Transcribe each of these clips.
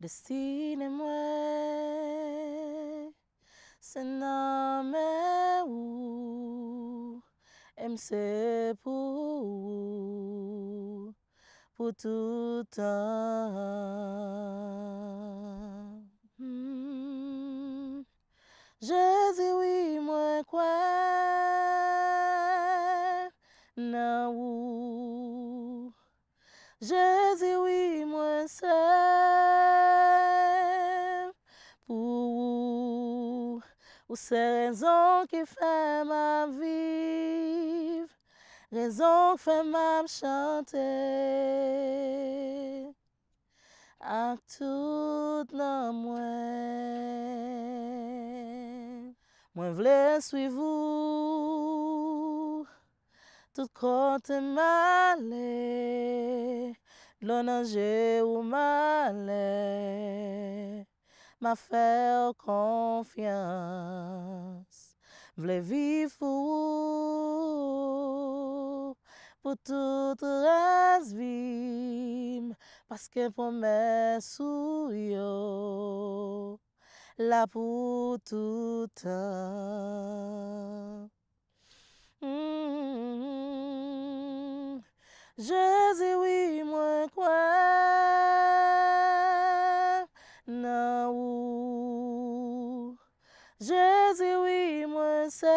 Dessine-moi ce nom où aime ce pour pututa. Mm. Jésus, oui, moi, não naou. Jésus, oui, moi, por o vous. que faz raison vida. ma Rezon k fe mam chante, ak tout nan mwen, mwen vle suivou, tout konten male, glon anje ou male, ma fe konfians. V'lai vivre pour tout raze parce que mes souillot là pour tout temps. Mm-hmm. Jésus, oui, moi quoi. sève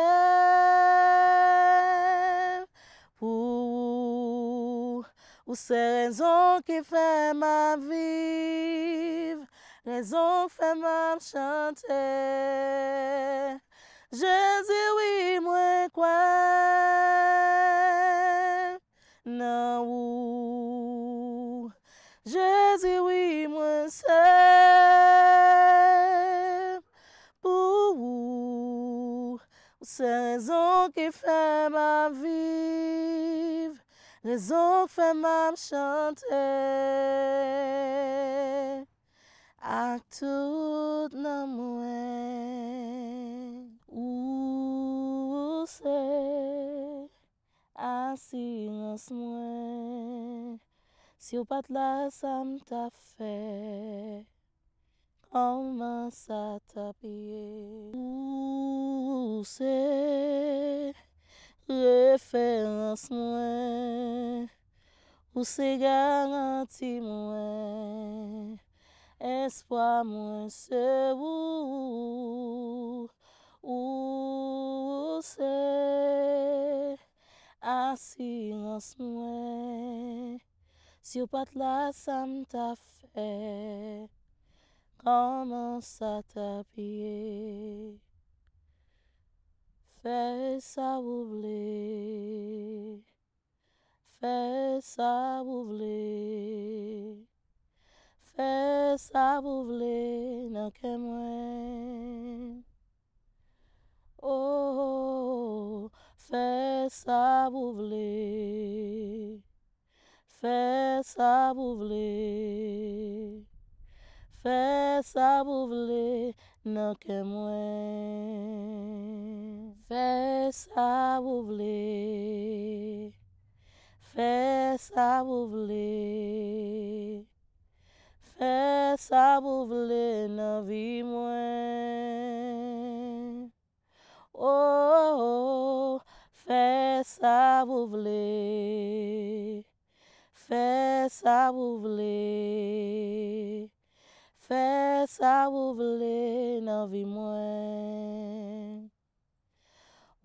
pour que c'est raison qui fait ma vivre, raison qui fait ma chanter. Jésus, oui, moi, quoi? Non, ou. Jésus, oui, moi, c'est. C'est raison qui fait ma vie, raison qui fait ma chanter. à tout nan Où ou silence, si au pas là ça ta fait Comment ça ta Ose, referans mwen, ose garanti mwen, espwa mwen se ou, ou ose, asirans mwen, si ou pat la sam ta fe, koman sa ta piye. Fais ça vous voulez. Fais ça vous voulez. Fais ça vous voulez. Non, qu'est-ce que moi. Oh, fais ça vous voulez. Fais ça vous voulez. Fais ça vous voulez. Non, qu'est-ce que moi. Fais sa ou vle, fais sa ou vle, fais sa ou vle nan vi mwen. Oh, oh fais sa ou vle, fais sa ou vle, fais sa ou vle nan vi mwen.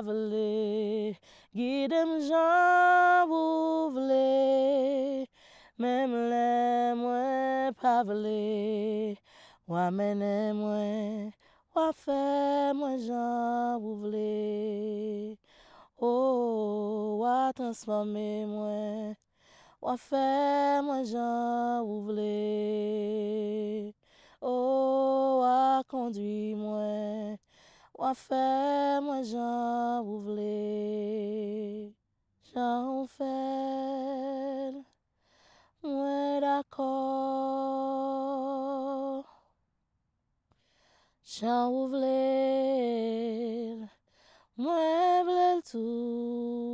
Guidez-moi, je vous voulez Même les mois, pas ou le moi, mais fais-moi, je vous voulez Oh, ouais, transformez-moi, ou fais-moi, je vous voulez oh ouais, conduis-moi Wafè mwen jan wou vle, jan wou fèl, mwen d'akor. Jan wou vle, mwen vle l'tou.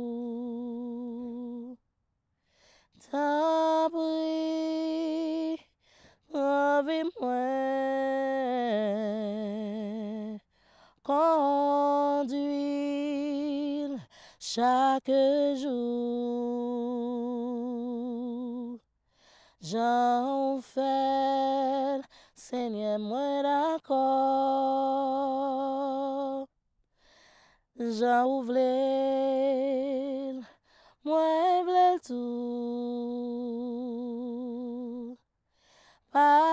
J'enfer, Seigneur, moi d'accord. J'ouvre, moi tout. Pas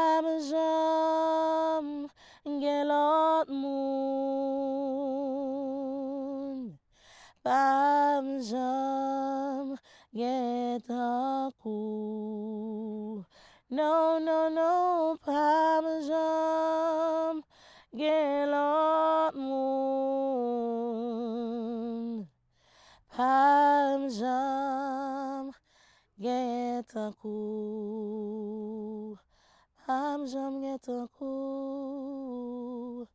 ngetankou, pam jam ngetankou,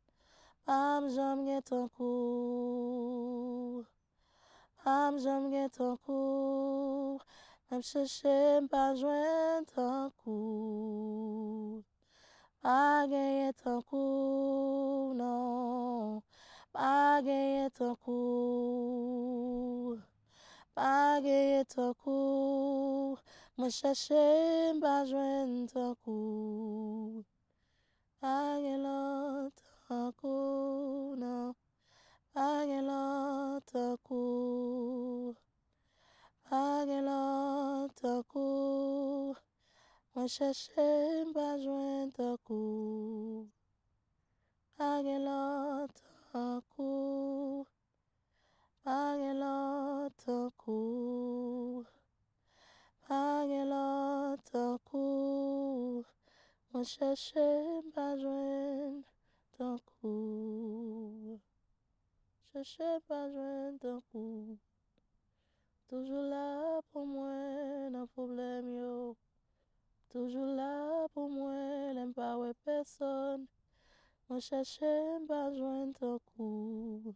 pam jam ngetankou, pam jam ngetankou, Mèm chèche mpa jwen tankou, pa genye tankou, nan, pa genye tankou, pa genye tankou. Mwen chache mba jwen tankou, pa gen lan tankou, nan, pa gen lan tankou, pa gen tankou, mba jwen tankou, pa gen Je cherchais pas à joindre ton coup. Je cherchais pas à joindre ton coup. Toujours là pour moi, un problème. Toujours là pour moi, l'empower personne. Je cherchais pas à joindre ton coup.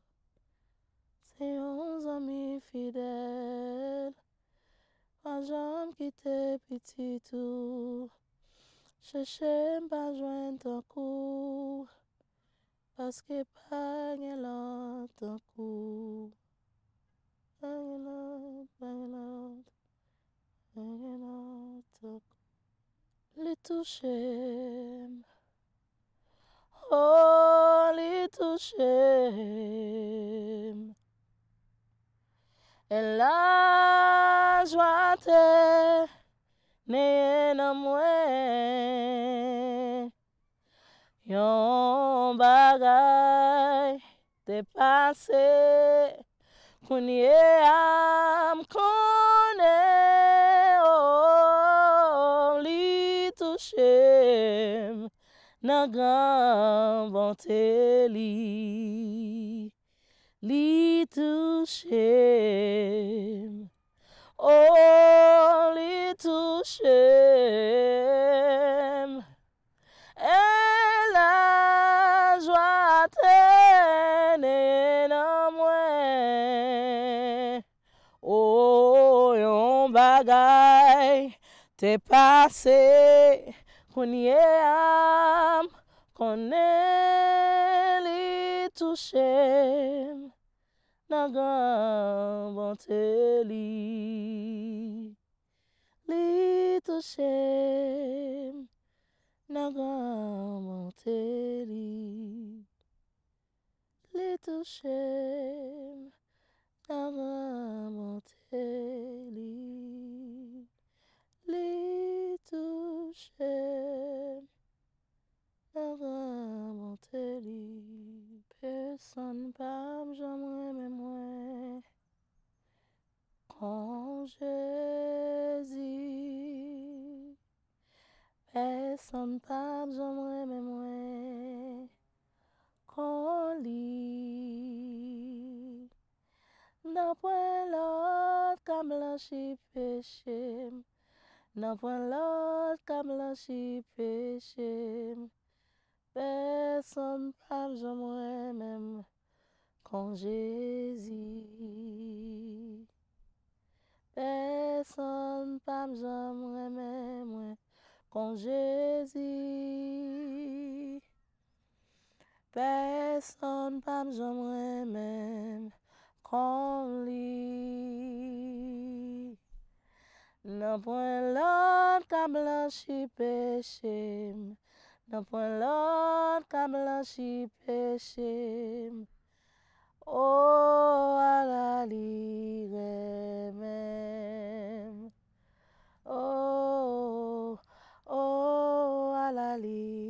C'est un ami fidèle. Je qui un petit tout Che chen pa jwen to kou Paske pa gen lak to kou Pa gen lak, pa gen lak Pa gen lak to kou Li tou chen Oh, li tou chen E la jwen te Neye nan mwen Yon bagay te pase Kounye am kone oh, Li touche nan gran li Li touche bagay te pase konye am touche bonte li li touche bonte li li touche bonte toucher Litouchem, Avamanteli, personne pas jamais même moi. Quand Jésus, personne pas jamais ka blanchi péché. N'en point l'autre ka blanchi péché. Personne pas j'aimerais même quand Jésus. Personne pas j'aimerais même quand Jésus. Personne pas j'aimerais même holy. Nan pwen lot ka blanshi peshem, nan pwen lot ka blanshi peshem. O alali remem, o, oh alali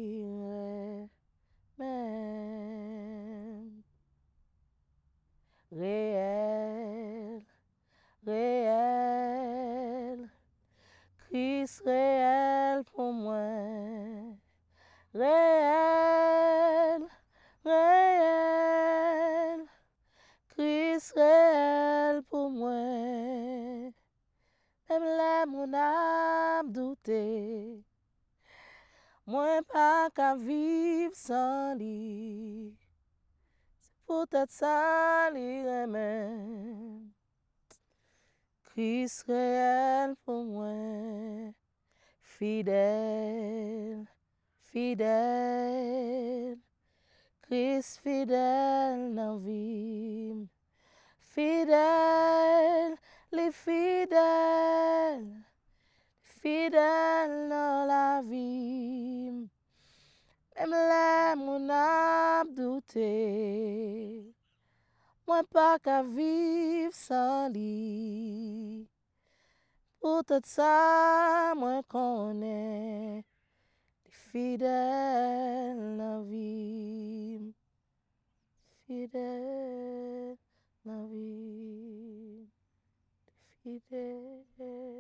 Christ réel pour moi. Réel, réel, Christ réel pour moi. Même là, mon âme doutée, moi pas qu'à vivre sans lui. C'est peut-être ça, lui, même. Christ réel pour moi. Fidel, Fidel, Cristo Fidel não vida, Fidel, lhe Fidel, Fidel não la vi. Em la mon abdouté, moi é para vivre sans lui. Ou tèt sa mwen konè, Li fidèl nan vim, Fidèl nan vim, Li fidèl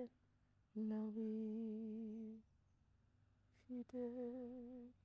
nan vim, Fidèl.